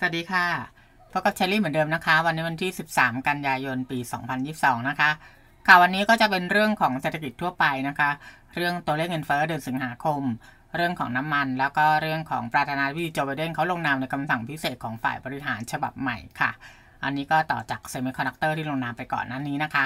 สวัสดีค่ะ พบกับเชอรี่เหมือนเดิมนะคะ วันนี้วันที่ 13 กันยายนปี 2022 นะคะค่ะวันนี้ก็จะเป็นเรื่องของเศรษฐกิจทั่วไปนะคะ เรื่องตัวเลขเงินเฟ้อเดือนสิงหาคม เรื่องของน้ำมัน แล้วก็เรื่องของประธานาธิบดีโจไบเดนเขาลงนามในคำสั่งพิเศษของฝ่ายบริหารฉบับใหม่ค่ะ อันนี้ก็ต่อจากเซมิคอนดักเตอร์ที่ลงนามไปก่อนนั้นนี้นะคะ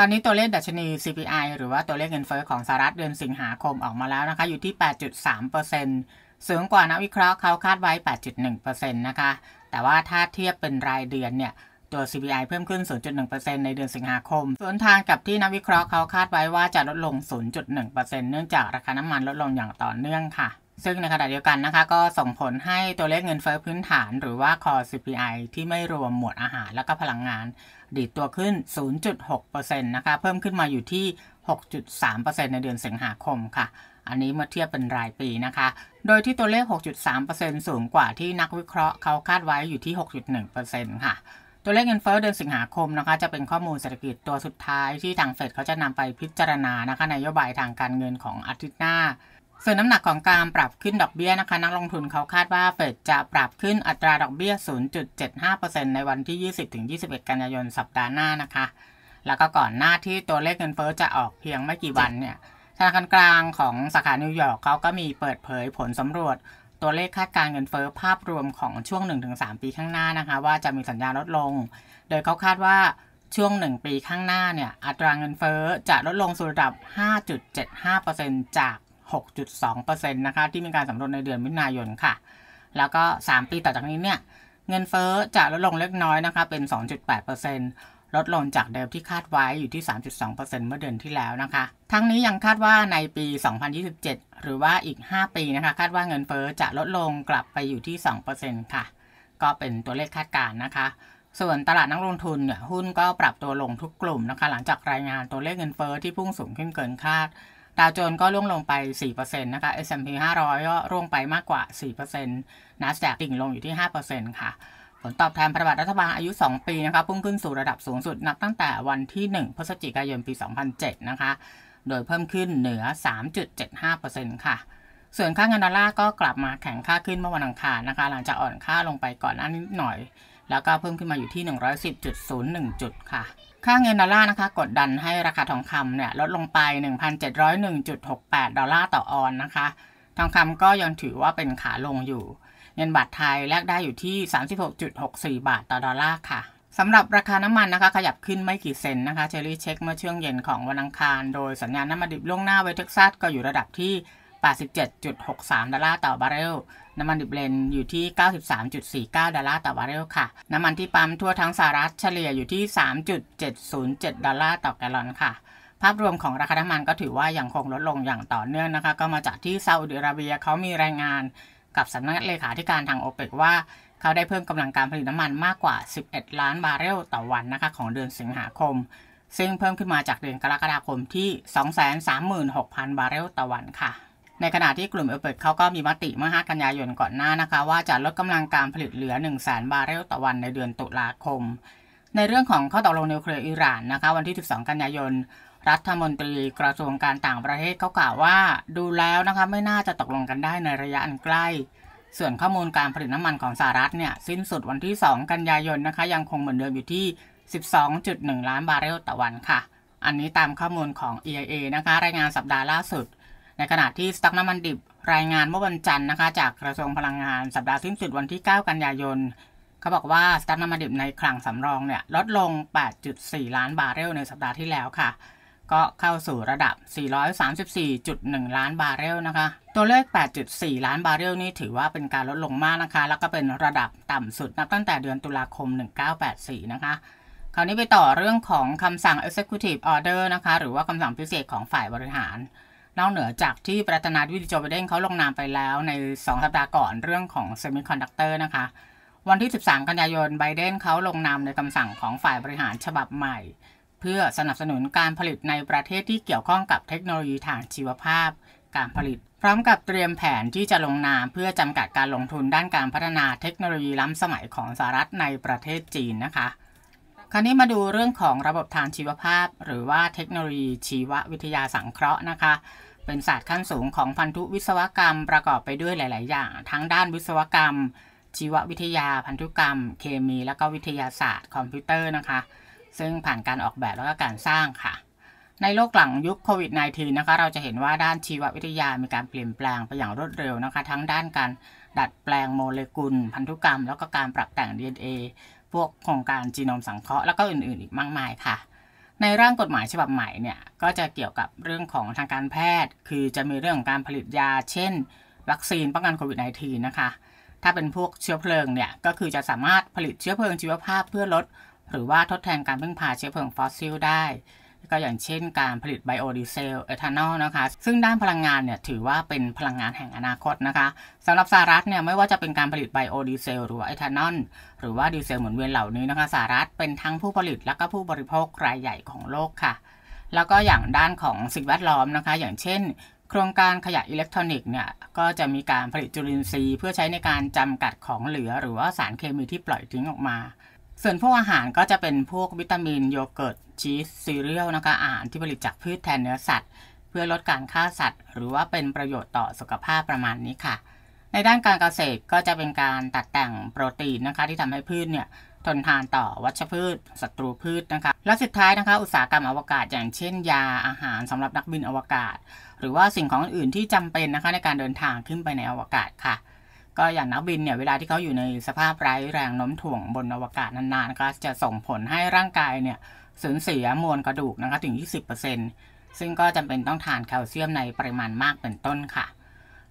ตอนนี้ตัวเลขดัชนี CPI หรือว่าตัวเลขเงินเฟ้อของสหรัฐเดือนสิงหาคมออกมาแล้วนะคะอยู่ที่ 8.3%สูงกว่านักวิเคราะห์เขาคาดไว้ 8.1%นะคะ แต่ว่าถ้าเทียบเป็นรายเดือนเนี่ย ตัว CPI เพิ่มขึ้น 0.1%ในเดือนสิงหาคมสวนทางกับที่นักวิเคราะห์เขาคาดไว้ว่าจะลดลง 0.1%เนื่องจากราคาน้ำมันลดลงอย่างต่อเนื่องค่ะซึ่งในขณะเดียวกันนะคะก็ส่งผลให้ตัวเลขเงินเฟ้อพื้นฐานหรือว่า core CPI ที่ไม่รวมหมวดอาหารและก็พลังงานดีดตัวขึ้น 0.6%นะคะเพิ่มขึ้นมาอยู่ที่ 6.3%ในเดือนสิงหาคมค่ะ อันนี้เมื่อเทียบเป็นรายปีนะคะ โดยที่ตัวเลข 6.3%สูงกว่าที่นักวิเคราะห์ เขาคาดไว้อยู่ที่ 6.1%ค่ะ ตัวเลขเงินเฟ้อเดือนสิงหาคมนะคะจะเป็นข้อมูลเศรษฐกิจตัวสุดท้ายที่ทางเฟดเขาจะนำไปพิจารณานะคะนโยบายทางการเงินของอาทิตย์หน้าส่วนน้ำหนักของการปรับขึ้นดอกเบี้ยนะคะ นักลงทุนเขาคาดว่าเฟดจะปรับขึ้นอัตราดอกเบี้ย 0.75%ในวันที่ 20-21 กันยายนสัปดาห์หน้านะคะ แล้วก็ก่อนหน้าที่ตัวเลขเงินเฟ้อจะออกเพียงไม่กี่วันเนี่ยธนาคารกลางของสาขานิวยอร์กเขาก็มีเปิดเผยผลสำรวจ ตัวเลขคาดการเงินเฟอ้อภาพรวมของช่วง 1-3 ปีข้างหน้านะคะว่าจะมีสัญญาณลดลง โดยเขาคาดว่าช่วง 1 ปีข้างหน้าเนี่ยอัตราเงินเฟอ้อจะลดลงสู่ระดับ 5.75%จาก6.2%นะคะที่มีการสำรวจในเดือนมิถุนายนค่ะ แล้วก็ 3 ปีต่อจากนี้เนี่ย เงินเฟอ้อจะลดลงเล็กน้อยนะคะเป็น 2.8%ลดลงจากเดิมที่คาดไว้อยู่ที่ 3.2%เมื่อเดือนที่แล้วนะคะ ทั้งนี้ยังคาดว่าในปี 2027 หรือว่าอีก 5 ปีนะคะคาดว่าเงินเฟอ้อจะลดลงกลับไปอยู่ที่ 2%ค่ะ ก็เป็นตัวเลขคาดการณ์นะคะ ส่วนตลาดนักลงทุนเนี่ยหุ้นก็ปรับตัวลงทุกกลุ่มนะคะหลังจากรายงานตัวเลขเงินเฟอ้อที่พุ่งสูงขึ้นเกินคาดดาวโจนส์ก็ร่วงลงไป 4%นะคะ S&P 500 ก็ร่วงไปมากกว่า4%นาสแ a กดิ่งลงอยู่ที่ 5%ค่ะ ผลตอบแทนพันธบัตรรัฐบาลอายุ 2 ปีนะคะพุ่งขึ้นสู่ระดับสูงสุด นับตั้งแต่วันที่ 1 พฤศจิกายนปี 2007 นะคะ โดยเพิ่มขึ้นเหนือ 3.75%ค่ะ ส่วนค่าเงินดอลลาร์ก็กลับมาแข็งค่าขึ้นเมื่อวันอังคารนะคะหลังจากอ่อนค่าลงไปก่อนหน้านิดหน่อยแล้วก็เพิ่มขึ้นมาอยู่ที่ 110.01 จุดค่ะ ค่าเงินดอลลาร์นะคะกดดันให้ราคาทองคำเนี่ย ลดลงไป 1,701.68ดอลลาร์ต่อออนนะคะ ทองคำก็ยังถือว่าเป็นขาลงอยู่ เงินบาทไทยแลกได้อยู่ที่ 36.64 บาทต่อดอลลาร์ค่ะ สำหรับราคาน้ำมันนะคะ ขยับขึ้นไม่กี่เซนนะคะเชอรี่เช็คเมื่อช่วงเย็นของวันอังคาร โดยสัญญาณน้ำมันดิบล่วงหน้าไวเท็กซัสก็อยู่ระดับที่87.63ดอลลาร์ต่อบาร์เรล น้ำมันดิบเลนอยู่ที่93.49ดอลลาร์ต่อบาร์เรลค่ะ น้ำมันที่ปั๊มทั่วทั้งสหรัฐเฉลี่ยอยู่ที่3.707ดอลลาร์ต่อแกลลอนค่ะ ภาพรวมของราคาน้ำมันก็ถือว่ายังคงลดลงอย่างต่อเนื่องนะคะ ก็มาจากที่ซาอุดิอาระเบียเขามีรายงานกับสำนักเลขาธิการทางโอเปกว่าเขาได้เพิ่มกำลังการผลิตน้ำมันมากกว่า11 ล้านบาร์เรล ต่อวันนะคะของเดือนสิงหาคม ซึ่งเพิ่มขึ้นมาจากเดือนกรกฎาคมที่ 236,000บาร์เรลต่อวันค่ะในขณะที่กลุ่มเอเปิดเขาก็มีมติเมื่อ 5 กันยายนก่อนหน้านะคะว่าจะลดกำลังการผลิตเหลือ 1 0 0 0 0แสนบาร์เรลต่อวันในเดือนตุลาคม ในเรื่องของข้อตกลงนิวเคลียร์อิหร่านนะคะวันที่ 12 กันยายน รัฐมนตรีกระทรวงการต่างประเทศเขากล่าวว่าดูแล้วนะคะไม่น่าจะตกลงกันได้ในระยะอันใกล้ ส่วนข้อมูลการผลิตน้ำมันของสหรัฐเนี่ยสิ้นสุดวันที่ 2 กันยายนนะคะยังคงเหมือนเดิมอยู่ที่ 12.1 ล้านบาร์เรลต่อวันค่ะ อันนี้ตามข้อมูลของ EIA นะคะรายงานสัปดาห์ล่าสุดในขณะที่สต็อกน้ำมันดิบรายงานเมื่อวันจันทร์นะคะ จากกระทรวงพลังงานสัปดาห์สิ้นสุดวันที่ 9 กันยายนเขาบอกว่าสต็อกน้ำมันดิบในคลังสำรองเนี่ยลดลง 8.4 ล้านบาร์เรลในสัปดาห์ที่แล้วค่ะ ก็เข้าสู่ระดับ 434.1 ล้านบาร์เรลนะคะ ตัวเลข 8.4 ล้านบาร์เรลนี่ถือว่าเป็นการลดลงมากนะคะ แล้วก็เป็นระดับต่ำสุดนับตั้งแต่เดือนตุลาคม 1984 นะคะ คราวนี้ไปต่อเรื่องของคำสั่ง Executive Order นะคะ หรือว่าคำสั่งพิเศษของฝ่ายบริหารนอกเหนือจากที่ประธานาธิบดีโจไบเดนเขาลงนามไปแล้วใน 2 สัปดาห์ก่อนเรื่องของเซมิคอนดักเตอร์นะคะวันที่ 13 กันยายนไบเดนเขาลงนามในคำสั่งของฝ่ายบริหารฉบับใหม่ เพื่อสนับสนุนการผลิตในประเทศที่เกี่ยวข้องกับเทคโนโลยีทางชีวภาพการผลิต พร้อมกับเตรียมแผนที่จะลงนามเพื่อจำกัดการลงทุนด้านการพัฒนาเทคโนโลยีล้ำสมัยของสหรัฐในประเทศจีนนะคะ คราวนี้มาดูเรื่องของระบบทางชีวภาพ หรือว่าเทคโนโลยีชีววิทยาสังเคราะห์นะคะเป็นศาสตร์ขั้นสูงของพันธุวิศวกรรมประกอบไปด้วยหลาย ๆ อย่าง ทั้งด้านวิศวกรรม ชีววิทยา พันธุกรรม เคมี และก็วิทยาศาสตร์ คอมพิวเตอร์นะคะ ซึ่งผ่านการออกแบบแล้วก็การสร้างค่ะในโลกหลังยุคโควิด -19 นะคะเราจะเห็นว่าด้านชีววิทยามีการเปลี่ยนแปลงไปอย่างรวดเร็วนะคะ ทั้งด้านการดัดแปลงโมเลกุล พันธุกรรม แล้วก็การปรับแต่ง DNA พวกโครงการจีโนมสังเคราะห์แล้วก็อื่น ๆ อีกมากมายค่ะในร่างกฎหมายฉบับใหม่เนี่ย ก็จะเกี่ยวกับเรื่องของทางการแพทย์ คือจะมีเรื่องของการผลิตยา เช่น วัคซีนป้องกันโควิด -19 นะคะ ถ้าเป็นพวกเชื้อเพลิงเนี่ย ก็คือจะสามารถผลิตเชื้อเพลิงชีวภาพเพื่อลด หรือว่าทดแทนการพึ่งพาเชื้อเพลิงฟอสซิลได้ก็อย่างเช่นการผลิตไบโอดีเซลเอทานอลนะคะ ซึ่งด้านพลังงานเนี่ยถือว่าเป็นพลังงานแห่งอนาคตนะคะสำหรับสหรัฐเนี่ยไม่ว่าจะเป็นการผลิตไบโอดีเซลหรือว่าเอทานอลหรือว่าดีเซลหมุนเวียนเหล่านี้นะคะสหรัฐเป็นทั้งผู้ผลิตและก็ผู้บริโภครายใหญ่ของโลกค่ะ แล้วก็อย่างด้านของสิ่งแวดล้อมนะคะอย่างเช่น โครงการขยะอิเล็กทรอนิกส์เนี่ยก็จะมีการผลิตจุลินทรีย์ เพื่อใช้ในการจำกัดของเหลือหรือว่าสารเคมีที่ปล่อยทิ้งออกมา ส่วนพวกอาหารก็จะเป็นพวกวิตามินโยเกิร์ตชีสซีเรียลนะคะอาหารที่ผลิตจากพืชแทนเนื้อสัตว์ เพื่อลดการฆ่าสัตว์ หรือว่าเป็นประโยชน์ต่อสุขภาพประมาณนี้ค่ะ ในด้านการเกษตรก็จะเป็นการตัดแต่งโปรตีนนะคะ ที่ทำให้พืชเนี่ย ทนทานต่อวัชพืชศัตรูพืชนะคะ และสุดท้ายนะคะอุตสาหกรรมอวกาศอย่างเช่นยาอาหารสำหรับนักบินอวกาศ หรือว่าสิ่งของอื่นที่จำเป็นนะคะในการเดินทางขึ้นไปในอวกาศค่ะ ก็อย่างนักบินเนี่ยเวลาที่เขาอยู่ในสภาพไร้แรงโน้มถ่วงบนอวกาศนานๆก็จะส่งผลให้ร่างกายเนี่ยสูญเสียมวลกระดูกนะคะถึง 20%ซึ่งก็จำเป็นต้องทานแคลเซียมในปริมาณมากเป็นต้นค่ะ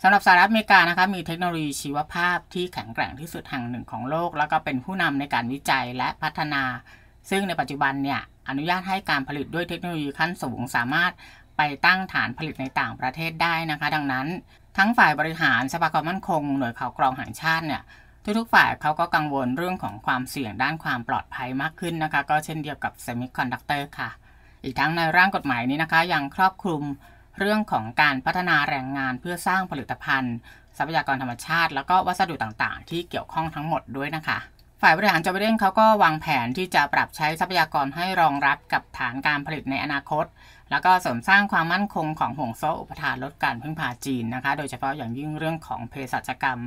สำหรับสหรัฐอเมริกานะคะมีเทคโนโลยีชีวภาพที่แข็งแกร่งที่สุดแห่งหนึ่งของโลก แล้วก็เป็นผู้นำในการวิจัยและพัฒนา ซึ่งในปัจจุบันเนี่ย อนุญาตให้การผลิตด้วยเทคโนโลยีขั้นสูงสามารถไปตั้งฐานผลิตในต่างประเทศได้นะคะ ดังนั้นทั้งฝ่ายบริหารสภาความมั่นคง หน่วยข่าวกรองแห่งชาติเนี่ยทุกๆฝ่ายเขาก็กังวลเรื่องของความเสี่ยงด้านความปลอดภัยมากขึ้นนะคะ ก็เช่นเดียวกับเซมิคอนดักเตอร์ค่ะ อีกทั้งในร่างกฎหมายนี้นะคะ ยังครอบคลุมเรื่องของการพัฒนาแรงงานเพื่อสร้างผลิตภัณฑ์ ทรัพยากรธรรมชาติ แล้วก็วัสดุต่างๆ ที่เกี่ยวข้องทั้งหมดด้วยนะคะ ฝ่ายบริหารจอไ์เดนเขาก็วางแผนที่จะปรับใช้ทรัพยากรให้รองรับกับฐานการผลิตในอนาคต แล้วก็เสริมสร้างความมั่นคงของห่วงโซ่อุปทานลดการพึ่งพาจีนนะคะ โดยเฉพาะอย่างยิ่งเรื่องของเภสัชกรรม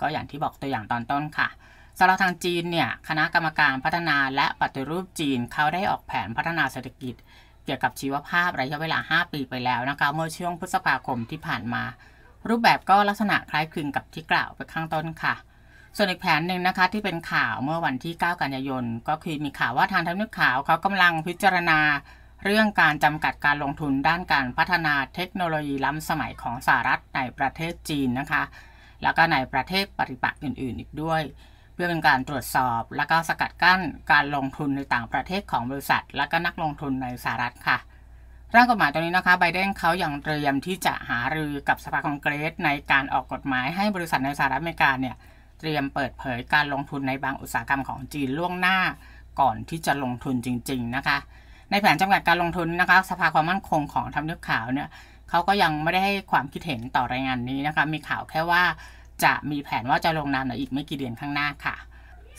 ก็อย่างที่บอกตัวอย่างตอนต้นค่ะ สำหรับทางจีนเนี่ย คณะกรรมการพัฒนาและปฏิรูปจีนเขาได้ออกแผนพัฒนาเศรษฐกิจ เกี่ยวกับชีวภาพระยะเวลา 5 ปีไปแล้วนะคะ เมื่อช่วงพฤษภาคมที่ผ่านมา รูปแบบก็ลักษณะคล้ายคลึงกับที่กล่าวไปข้างต้นค่ะ ส่วนอีกแผนหนึ่งนะคะ ที่เป็นข่าวเมื่อวันที่ 9 กันยายน ก็คือมีข่าวว่าทางทัพนักข่าวเขากำลังพิจารณา เรื่องการจำกัดการลงทุนด้านการพัฒนาเทคโนโลยีล้ำสมัยของสหรัฐในประเทศจีนนะคะแล้วก็ในประเทศปฏิบัติอื่นๆอีกด้วย เพื่อเป็นการตรวจสอบและก็สกัดกั้นการลงทุนในต่างประเทศของบริษัทและก็นักลงทุนในสหรัฐค่ะร่างกฎหมายตัวนี้นะคะไบเดนเขายัางเตรียมที่จะหารือกับสภาคองเกรสในการออกกฎหมายให้บริษัทในสหรัฐอเมริกาเนี่ยเตรียมเปิดเผยการลงทุนในบางอุตสาหกรรมของจีนล่วงหน้าก่อนที่จะลงทุนจริงๆนะคะ ในแผนจากัดการลงทุนนะคะสภาความมั่นคงของทำเนียบขาวเนี่ยเขาก็ยังไม่ได้ให้ความคิดเห็นต่อรายงานนี้นะคะ มีข่าวแค่ว่าจะมีแผนว่าจะลงนามในอีกไม่กี่เดือนข้างหน้าค่ะ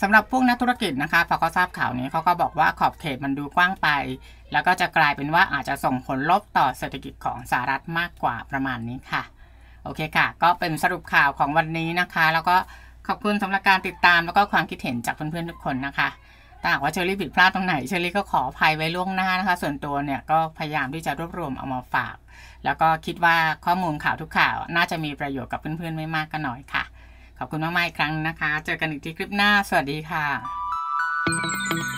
สำหรับพวกนักธุรกิจนะคะ พอเขาทราบข่าวนี้ เขาก็บอกว่าขอบเขตมันดูกว้างไป แล้วก็จะกลายเป็นว่าอาจจะส่งผลลบต่อเศรษฐกิจของสหรัฐมากกว่าประมาณนี้ค่ะ โอเคค่ะ ก็เป็นสรุปข่าวของวันนี้นะคะ แล้วก็ขอบคุณสำหรับการติดตาม แล้วก็ความคิดเห็นจากเพื่อนๆทุกคนนะคะถ้าว่าเชอรี่ผิดพลาดตรงไหนเชอรี่ก็ขออภัยไว้ล่วงหน้านะคะ ส่วนตัวเนี่ยก็พยายามที่จะรวบรวมเอามาฝาก แล้วก็คิดว่าข้อมูลข่าวทุกข่าวน่าจะมีประโยชน์กับเพื่อนๆไม่มากก็หน่อยค่ะ ขอบคุณมากๆอีกครั้งนะคะ เจอกันอีกที่คลิปหน้า สวัสดีค่ะ